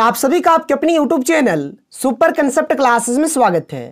आप सभी का आपके अपनी YouTube channel super concept classes में स्वागत है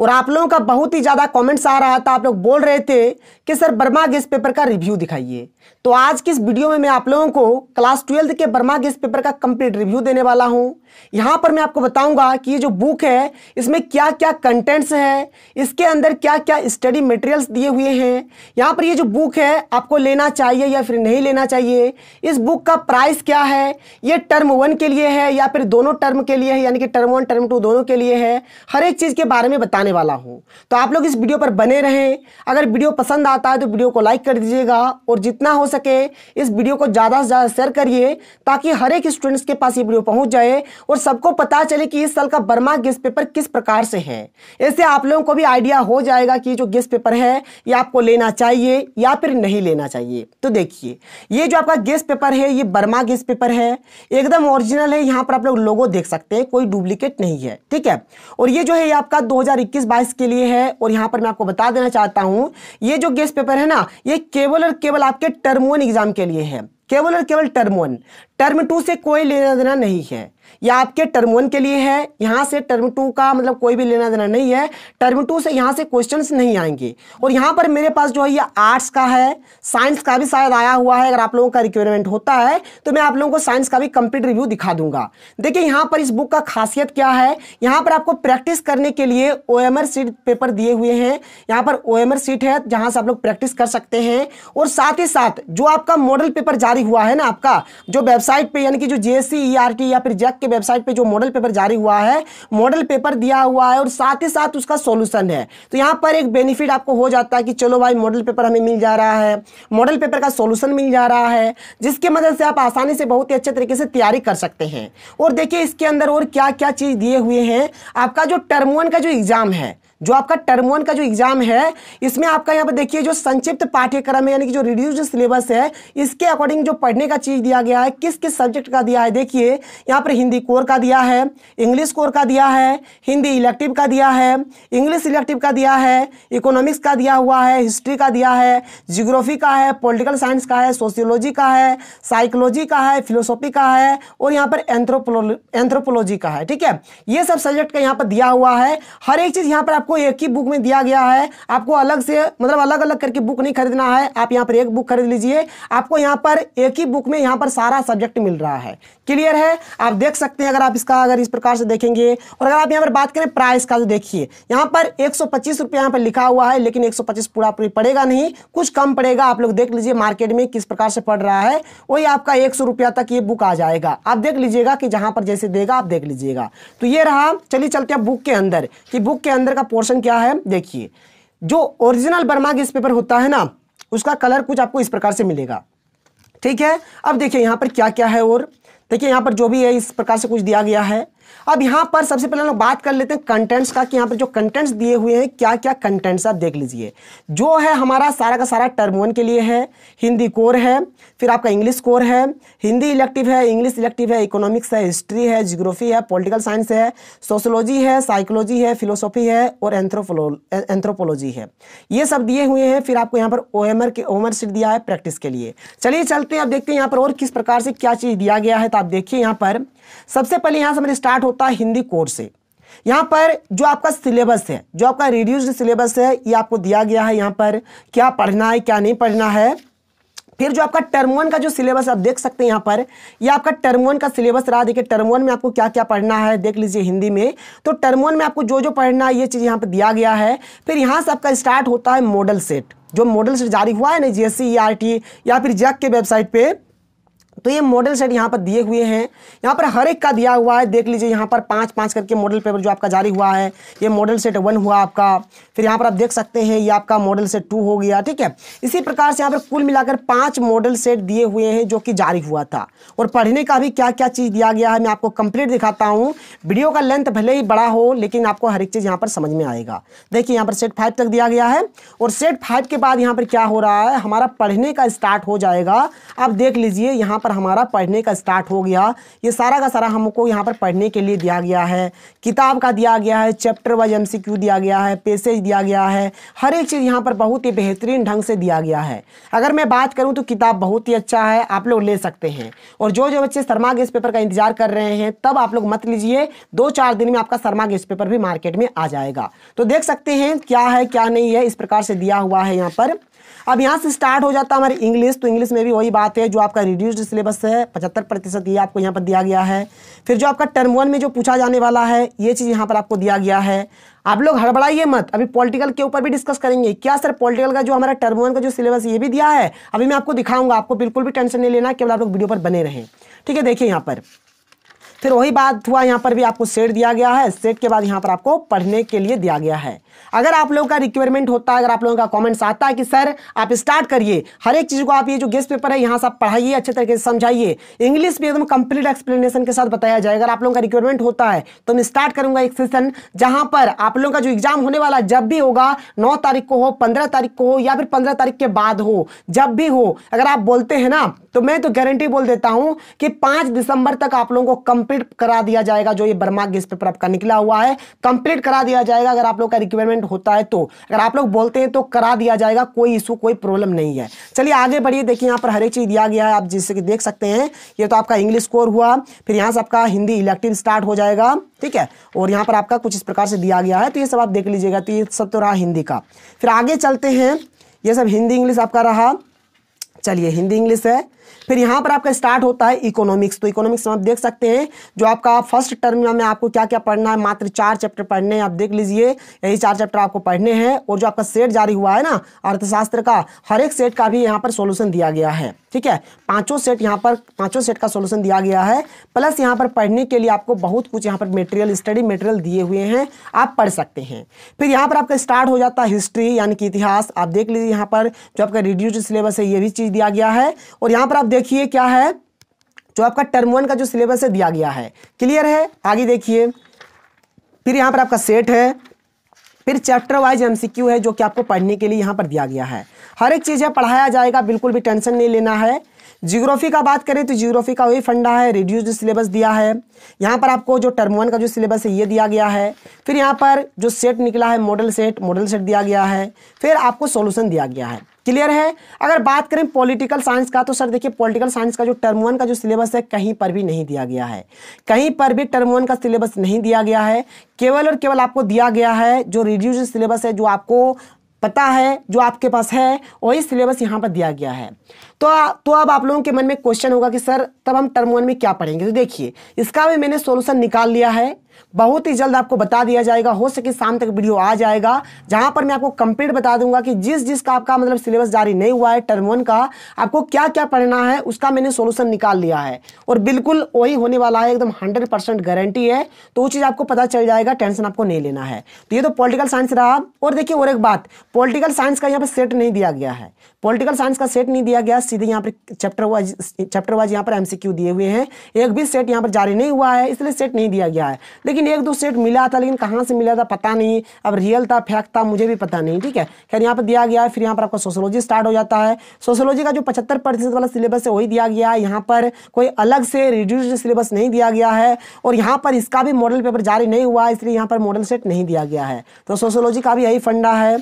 और आप लोगों का बहुत ही ज़्यादा कमेंट्स आ रहा था आप लोग बोल रहे थे कि सर बर्मा गेस्ट पेपर का रिव्यू दिखाइए तो आज की इस वीडियो में मैं आप लोगों को क्लास ट्वेल्थ के बर्मा गैस पेपर का कंप्लीट रिव्यू देने वाला हूं यहाँ पर मैं आपको बताऊंगा कि ये जो बुक है इसमें क्या क्या कंटेंट्स है इसके अंदर क्या क्या स्टडी मटेरियल्स दिए हुए हैं यहाँ पर ये जो बुक है आपको लेना चाहिए या फिर नहीं लेना चाहिए इस बुक का प्राइस क्या है ये टर्म वन के लिए है या फिर दोनों टर्म के लिए है यानी कि टर्म वन टर्म टू दोनों के लिए है हर एक चीज़ के बारे में बताना बताने वाला हूँ तो आप लोग इस वीडियो पर बने रहें अगर वीडियो पसंद आता है तो वीडियो को लाइक कर दीजिएगा और जितना हो सके इस वीडियो को ज़्यादा से ज़्यादा शेयर करिए ताकि हर एक स्टूडेंट्स के पास ये वीडियो पहुँच जाए और सबको पता चले कि इस साल का बर्मा गेस्ट पेपर किस प्रकार से है ऐसे आप लोगों को भी आइडिया हो जाएगा कि जो गेस्ट पेपर है ये आपको लेना चाहिए या फिर नहीं लेना चाहिए तो देखिए ये जो आपका गेस्ट पेपर है ये बर्मा गेस्ट पेपर है एकदम ओरिजिनल है यहाँ पर आप लोग लोगो देख सकते हैं कोई डुप्लीकेट नहीं है ठीक है और ये जो है ये आपका इक्कीस बाईस के लिए है और यहां पर मैं आपको बता देना चाहता हूं ये जो गेस्ट पेपर है ना ये केवल और केवल आपके टर्मोन एग्जाम के लिए है केवल और केवल टर्मोन टर्म टू से कोई लेना देना नहीं है या आपके टर्म वन के लिए है यहाँ से टर्म टू का मतलब कोई भी लेना देना नहीं है टर्म टू से यहाँ से क्वेश्चंस नहीं आएंगे और यहाँ पर मेरे पास जो है ये आर्ट्स का है साइंस का भी शायद आया हुआ है अगर आप लोगों का रिक्वायरमेंट होता है तो मैं आप लोगों को साइंस का भी कंप्लीट रिव्यू दिखा दूंगा देखिये यहाँ पर इस बुक का खासियत क्या है यहाँ पर आपको प्रैक्टिस करने के लिए ओ सीट पेपर दिए हुए हैं यहाँ पर ओ सीट है जहां से आप लोग प्रैक्टिस कर सकते हैं और साथ ही साथ जो आपका मॉडल पेपर जारी हुआ है ना आपका जो वेबसाइट पे यानी कि जो जेसीईआरटी e या फिर जैक के वेबसाइट पे जो मॉडल पेपर जारी हुआ है मॉडल पेपर दिया हुआ है और साथ ही साथ उसका सॉल्यूशन है तो यहाँ पर एक बेनिफिट आपको हो जाता है कि चलो भाई मॉडल पेपर हमें मिल जा रहा है मॉडल पेपर का सोल्यूशन मिल जा रहा है जिसके मदद से आप आसानी से बहुत ही अच्छे तरीके से तैयारी कर सकते हैं और देखिए इसके अंदर और क्या क्या चीज़ दिए हुए हैं आपका जो टर्म वन का जो एग्ज़ाम है जो आपका टर्म वन का जो एग्जाम है इसमें आपका यहाँ पर देखिए जो संक्षिप्त पाठ्यक्रम है यानी कि जो रिड्यूज सिलेबस है इसके अकॉर्डिंग जो पढ़ने का चीज दिया गया है किस किस सब्जेक्ट का दिया है देखिए यहाँ पर हिंदी कोर का दिया है इंग्लिश कोर का दिया है हिंदी इलेक्टिव का दिया है इंग्लिश इलेक्टिव का दिया है इकोनॉमिक्स का दिया हुआ है हिस्ट्री का दिया है जियोग्राफी का है पोलिटिकल साइंस का है सोशियोलॉजी का है साइकोलॉजी का है फिलोसॉफी का है और यहाँ पर एंथ्रोपोलॉजी का है ठीक है ये सब सब्जेक्ट का यहाँ पर दिया हुआ है हर एक चीज़ यहाँ पर आपको आपको एक ही बुक में दिया गया है आपको अलग से मतलब अलग अलग करके बुक नहीं खरीदना है आप यहाँ पर एक बुक खरीद लीजिए आपको यहाँ पर एक ही बुक में यहाँ पर सारा सब्जेक्ट मिल रहा है क्लियर है आप देख सकते हैं अगर आप इसका अगर इस प्रकार से देखेंगे और अगर आप यहाँ पर बात करें प्राइस का तो देखिए यहाँ पर एक सौ यहाँ पर लिखा हुआ है लेकिन एक पूरा पूरी पड़ेगा नहीं कुछ कम पड़ेगा आप लोग देख लीजिए मार्केट में किस प्रकार से पड़ रहा है वही आपका एक तक ये बुक आ जाएगा आप देख लीजिएगा कि जहाँ पर जैसे देगा आप देख लीजिएगा तो ये रहा चलिए चलते हैं बुक के अंदर कि बुक के अंदर का पोर्शन क्या है देखिए जो ओरिजिनल बर्मा गेस पेपर होता है ना उसका कलर कुछ आपको इस प्रकार से मिलेगा ठीक है अब देखिए यहाँ पर क्या क्या है और देखिए यहाँ पर जो भी है इस प्रकार से कुछ दिया गया है अब यहां पर सबसे पहले हम बात कर लेते हैं कंटेंट्स का कि यहां पर जो कंटेंट्स दिए हुए हैं क्या क्या कंटेंट्स आप देख लीजिए जो है हमारा सारा का सारा टर्म वन के लिए है हिंदी कोर है फिर आपका इंग्लिश कोर है हिंदी इलेक्टिव है इंग्लिश इलेक्टिव है इकोनॉमिक्स है हिस्ट्री है जियोग्राफी है पोलिटिकल साइंस है सोशोलॉजी है साइकोलॉजी है फिलोसॉफी है और एंथ्रोपोलॉजी है ये सब दिए हुए हैं फिर आपको यहाँ पर ओएमआर के ओमर सीट दिया है प्रैक्टिस के लिए चलिए चलते हैं आप देखते हैं यहाँ पर और किस प्रकार से क्या चीज़ दिया गया है तो आप देखिए यहाँ पर सबसे पहले यहाँ से हमारे स्टार्ट होता है हिंदी कोर्स से यहां पर जो आपका सिलेबस है जो आपका रिड्यूस्ड सिलेबस है ये आपको दिया गया है यहां पर क्या पढ़ना है क्या नहीं पढ़ना है फिर जो आपका टर्म वन का जो सिलेबस आप देख सकते हैं यहाँ पर ये यह आपका टर्म वन का सिलेबस रहा देखिए टर्म वन में आपको क्या क्या पढ़ना है देख लीजिए हिंदी में तो टर्म वन में आपको जो जो पढ़ना है ये चीज़ यहाँ पर दिया गया है फिर यहाँ से आपका स्टार्ट होता है मॉडल सेट जो मॉडल सेट जारी हुआ है ना जी एस e या फिर जैक के वेबसाइट पर तो ये मॉडल सेट यहाँ पर दिए हुए हैं यहाँ पर हर एक का दिया हुआ है देख लीजिए यहाँ पर पाँच पाँच करके मॉडल पेपर जो आपका जारी हुआ है ये मॉडल सेट वन हुआ आपका फिर यहाँ पर आप देख सकते हैं ये आपका मॉडल सेट टू हो गया ठीक है इसी प्रकार से यहाँ पर कुल मिलाकर पाँच मॉडल सेट दिए हुए हैं जो कि जारी हुआ था और पढ़ने का भी क्या क्या चीज़ दिया गया है मैं आपको कंप्लीट दिखाता हूँ वीडियो का लेंथ भले ही बड़ा हो लेकिन आपको हर एक चीज़ यहाँ पर समझ में आएगा देखिए यहाँ पर सेट फाइव तक दिया गया है और सेट फाइव के बाद यहाँ पर क्या हो रहा है हमारा पढ़ने का स्टार्ट हो जाएगा आप देख लीजिए यहाँ पर हमारा पढ़ने का स्टार्ट हो गया ये सारा का सारा हमको यहाँ पर पढ़ने के लिए दिया गया है किताब का दिया गया है चैप्टर वाइज एम दिया गया है पेसेज दिया गया है हर एक चीज़ यहाँ पर बहुत ही बेहतरीन ढंग से दिया गया है अगर मैं बात करूँ तो किताब बहुत ही अच्छा है आप लोग ले सकते हैं और जो जो बच्चे शर्मा गेस्ट पेपर का इंतजार कर रहे हैं तब आप लोग मत लीजिए दो चार दिन में आपका शर्मा गेस्ट पेपर भी मार्केट में आ जाएगा तो देख सकते हैं क्या है क्या नहीं है इस प्रकार से दिया हुआ है यहाँ पर अब यहाँ से स्टार्ट हो जाता है हमारी इंग्लिश तो इंग्लिश में भी वही बात है जो आपका रिड्यूस्ड सिलेबस है पचहत्तर प्रतिशत ये आपको यहाँ पर दिया गया है फिर जो आपका टर्म वन में जो पूछा जाने वाला है ये चीज़ यहाँ पर आपको दिया गया है आप लोग हड़बड़ाइए मत अभी पॉलिटिकल के ऊपर भी डिस्कस करेंगे क्या सर पॉलिटिकल का जो हमारा टर्म वन का जो सिलेबस ये भी दिया है अभी मैं आपको दिखाऊंगा आपको बिल्कुल भी टेंशन नहीं लेना केवल आप लोग वीडियो पर बने रहें ठीक है देखिए यहाँ पर फिर वही बात हुआ यहाँ पर भी आपको सेट दिया गया है सेट के बाद यहाँ पर आपको पढ़ने के लिए दिया गया है अगर आप लोगों का रिक्वायरमेंट होता है अगर आप लोगों का कमेंट्स आता है कि सर आप स्टार्ट करिए हर एक चीज़ को आप ये जो गेस्ट पेपर है यहाँ से आप पढ़ाइए अच्छे तरीके से समझाइए इंग्लिश भी एकदम कंप्लीट एक्सप्लेनेशन के साथ बताया जाए अगर आप लोगों का रिक्वायरमेंट होता है तो मैं स्टार्ट करूंगा एक सेशन जहां पर आप लोगों का जो एग्जाम होने वाला जब भी होगा नौ तारीख को हो पंद्रह तारीख को हो या फिर पंद्रह तारीख के बाद हो जब भी हो अगर आप बोलते हैं ना तो मैं तो गारंटी बोल देता हूं कि पांच दिसंबर तक आप लोगों को कंप्लीट करा दिया जाएगा जो ये बर्मा गेस्ट पेपर आपका निकला हुआ है कंप्लीट करा दिया जाएगा अगर आप लोग का रिक्वायर पेमेंट होता है तो अगर आप लोग बोलते हैं तो करा दिया जाएगा कोई इशू कोई प्रॉब्लम नहीं है चलिए आगे बढ़िए देखिए यहाँ पर हर एक चीज़ दिया गया है आप जिससे कि देख सकते हैं ये तो आपका इंग्लिश स्कोर हुआ फिर यहाँ से आपका हिंदी इलेक्टिव स्टार्ट हो जाएगा ठीक है और यहाँ पर आपका कुछ इस प्रकार से दिया गया है तो ये सब आप देख लीजिएगा तो ये सब तो रहा हिंदी का फिर आगे चलते हैं ये सब हिंदी इंग्लिश आपका रहा चलिए हिंदी इंग्लिश है फिर यहां पर आपका स्टार्ट होता है इकोनॉमिक्स तो इकोनॉमिक्स आप देख सकते हैं जो आपका फर्स्ट टर्म में आपको क्या क्या पढ़ना है मात्र चार चैप्टर पढ़ने हैं आप देख लीजिए यही चार चैप्टर आपको पढ़ने हैं और जो आपका सेट जारी हुआ है ना अर्थशास्त्र का हर एक सेट का भी यहाँ पर सोल्यूशन दिया गया है ठीक है पांचों सेट यहाँ पर पांचों सेट का सोल्यूशन दिया गया है प्लस यहाँ पर पढ़ने के लिए आपको बहुत कुछ यहाँ पर मेटेरियल स्टडी मेटेरियल दिए हुए हैं आप पढ़ सकते हैं फिर यहाँ पर आपका स्टार्ट हो जाता है हिस्ट्री यानी कि इतिहास आप देख लीजिए यहाँ पर जो आपका रिड्यूज सिलेबस है ये भी चीज़ दिया गया है और यहाँ पर आप देखिए क्या है जो आपका टर्म वन का जो सिलेबस है दिया गया है क्लियर है आगे देखिए फिर यहां पर आपका सेट है फिर चैप्टर वाइज एमसीक्यू है जो कि आपको पढ़ने के लिए यहां पर दिया गया है हर एक चीज़ है पढ़ाया जाएगा बिल्कुल भी टेंशन नहीं लेना है जियोग्राफी का बात करें तो जियोग्राफी का वही फंडा है रिड्यूस्ड सिलेबस दिया है यहाँ पर आपको जो टर्म वन का जो सिलेबस है ये दिया गया है फिर यहाँ पर जो सेट निकला है मॉडल सेट मॉडल सेट दिया गया है फिर आपको सोल्यूशन दिया गया है क्लियर है अगर बात करें पॉलिटिकल साइंस का तो सर देखिए पॉलिटिकल साइंस का जो टर्म वन का जो सिलेबस है कहीं पर भी नहीं दिया गया है कहीं पर भी टर्म वन का सिलेबस नहीं दिया गया है केवल और केवल आपको दिया गया है जो रिड्यूज सिलेबस है जो आपको पता है जो आपके पास है वही सिलेबस यहाँ पर दिया गया है तो तो अब आप लोगों के मन में क्वेश्चन होगा कि सर तब हम टर्म वन में क्या पढ़ेंगे तो देखिए इसका भी मैंने सोल्यूशन निकाल लिया है बहुत ही जल्द आपको बता दिया जाएगा हो सके शाम तक वीडियो आ जाएगा जहां पर मैं आपको कंप्लीट बता दूंगा कि जिस जिस का आपका मतलब सिलेबस जारी नहीं हुआ है टर्म वन का आपको क्या क्या पढ़ना है उसका मैंने सोल्यूशन निकाल लिया है और बिल्कुल वही होने वाला है एकदम हंड्रेड परसेंट गारंटी है तो वो चीज़ आपको पता चल जाएगा टेंशन आपको नहीं लेना है तो ये तो पोलिटिकल साइंस रहा और देखिए और एक बात पोलिटिकल साइंस का यहाँ पर सेट नहीं दिया गया है पोलिटिकल साइंस का सेट नहीं दिया गया सीधे यहाँ पर चैप्टर वाइज चैप्टर वाइज यहाँ पर एम दिए हुए हैं एक भी सेट यहाँ पर जारी नहीं हुआ है इसलिए सेट नहीं दिया गया है लेकिन एक दो सेट मिला था लेकिन कहाँ से मिला था पता नहीं अब रियल था फैक्ट था मुझे भी पता नहीं ठीक है खैर यहाँ पर दिया गया है फिर यहाँ पर आपका सोशोलॉजी स्टार्ट हो जाता है सोशोलॉजी का जो पचहत्तर प्रतिशत वाला सिलेबस है वही दिया गया है यहाँ पर कोई अलग से रिड्यूस्ड सिलेबस नहीं दिया गया है और यहाँ पर इसका भी मॉडल पेपर जारी नहीं हुआ इसलिए यहाँ पर मॉडल सेट नहीं दिया गया है तो सोशोलॉजी का भी यही फंडा है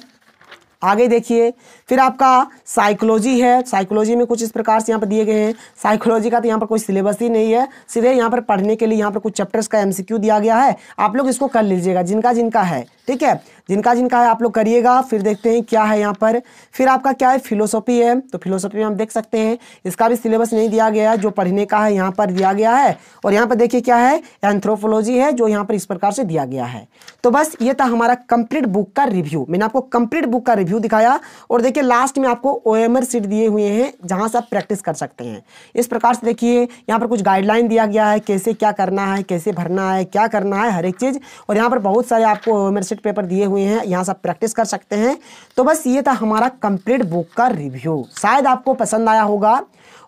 आगे देखिए फिर आपका साइकोलॉजी है साइकोलॉजी में कुछ इस प्रकार से यहाँ पर दिए गए हैं साइकोलॉजी का तो यहाँ पर कोई सिलेबस ही नहीं है सीधे यहाँ पर पढ़ने के लिए यहाँ पर कुछ चैप्टर्स का एमसीक्यू दिया गया है आप लोग इसको कर लीजिएगा जिनका जिनका है ठीक है जिनका जिनका है आप लोग करिएगा फिर देखते हैं क्या है यहाँ पर फिर आपका क्या है फिलोसॉफी है तो फिलोसॉफी में हम देख सकते हैं इसका भी सिलेबस नहीं दिया गया है जो पढ़ने का है यहाँ पर दिया गया है और यहाँ पर देखिए क्या है एंथ्रोपोलॉजी है जो यहाँ पर इस प्रकार से दिया गया है तो बस ये था हमारा कंप्लीट बुक का रिव्यू मैंने आपको कंप्लीट बुक का रिव्यू व्यू दिखाया और देखिए लास्ट में आपको ओ एम आर सीट दिए हुए हैं जहाँ से आप प्रैक्टिस कर सकते हैं इस प्रकार से देखिए यहाँ पर कुछ गाइडलाइन दिया गया है कैसे क्या करना है कैसे भरना है क्या करना है हर एक चीज़ और यहाँ पर बहुत सारे आपको O M R sheet paper दिए हुए हैं यहाँ से आप प्रैक्टिस कर सकते हैं तो बस ये था हमारा कंप्लीट बुक का रिव्यू शायद आपको पसंद आया होगा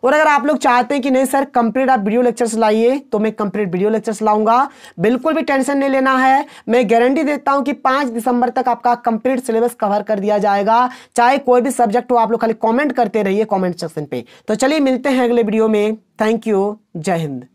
और अगर आप लोग चाहते हैं कि नहीं सर कंप्लीट आप वीडियो लेक्चर्स लाइए तो मैं कंप्लीट वीडियो लेक्चर्स लाऊंगा बिल्कुल भी टेंशन नहीं लेना है मैं गारंटी देता हूं कि पांच दिसंबर तक आपका कंप्लीट सिलेबस कवर कर दिया जाएगा चाहे कोई भी सब्जेक्ट हो आप लोग खाली कॉमेंट करते रहिए कॉमेंट सेक्शन पे तो चलिए मिलते हैं अगले वीडियो में थैंक यू जय हिंद